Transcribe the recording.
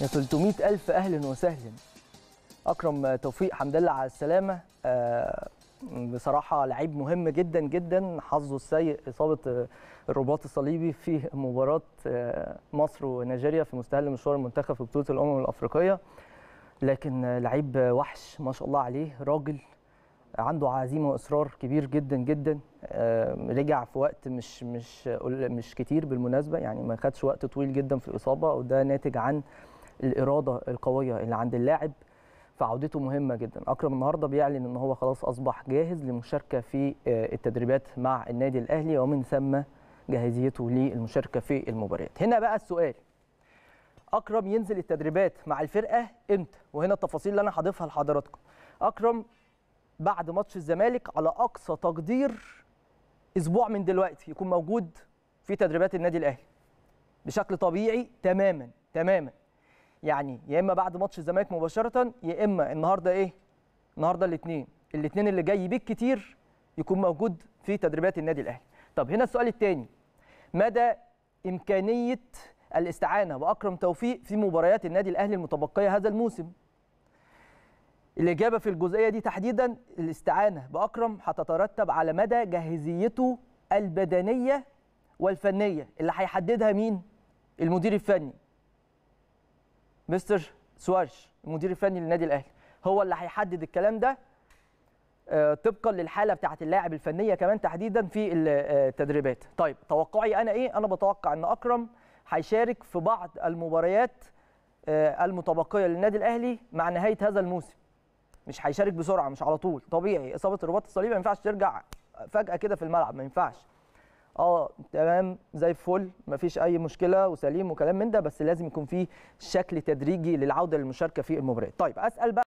يا 300 ألف أهلا وسهلا أكرم توفيق حمد لله على السلامة آه، بصراحة لعيب مهم جدا جدا حظه السيء إصابة آه، الرباط الصليبي في مباراة آه، مصر ونيجيريا في مستهل مشوار المنتخب في بطولة الأمم الأفريقية لكن لعيب وحش ما شاء الله عليه راجل عنده عزيمه واصرار كبير جدا جدا رجع في وقت مش مش مش كتير بالمناسبه يعني ما خدش وقت طويل جدا في الاصابه وده ناتج عن الاراده القويه اللي عند اللاعب فعودته مهمه جدا اكرم النهارده بيعلن ان هو خلاص اصبح جاهز للمشاركه في آه، التدريبات مع النادي الاهلي ومن ثم جاهزيته للمشاركه في المباريات هنا بقى السؤال اكرم ينزل التدريبات مع الفرقه امتى وهنا التفاصيل اللي انا هضيفها لحضراتكم اكرم بعد ماتش الزمالك على اقصى تقدير اسبوع من دلوقتي يكون موجود في تدريبات النادي الاهلي بشكل طبيعي تماما تماما يعني يا اما بعد ماتش الزمالك مباشره يا اما النهارده ايه النهارده الاثنين الاثنين اللي جاي كتير يكون موجود في تدريبات النادي الاهلي طب هنا السؤال الثاني مدى امكانيه الاستعانه باكرم توفيق في مباريات النادي الاهلي المتبقيه هذا الموسم الاجابه في الجزئيه دي تحديدا الاستعانه باكرم هتترتب على مدى جاهزيته البدنيه والفنيه اللي هيحددها مين المدير الفني مستر سوارش المدير الفني للنادي الاهلي هو اللي هيحدد الكلام ده آه، طبقا للحاله بتاعه اللاعب الفنيه كمان تحديدا في آه، التدريبات طيب توقعي انا ايه انا بتوقع ان اكرم هيشارك في بعض المباريات آه، المتبقيه للنادي الاهلي مع نهايه هذا الموسم مش هيشارك بسرعه مش على طول طبيعي اصابه الرباط الصليبي ما ينفعش ترجع فجاه كده في الملعب ما ينفعش اه تمام زي الفل مفيش اي مشكله وسليم وكلام من ده بس لازم يكون في شكل تدريجي للعوده للمشاركه في المباريات طيب اسال بقى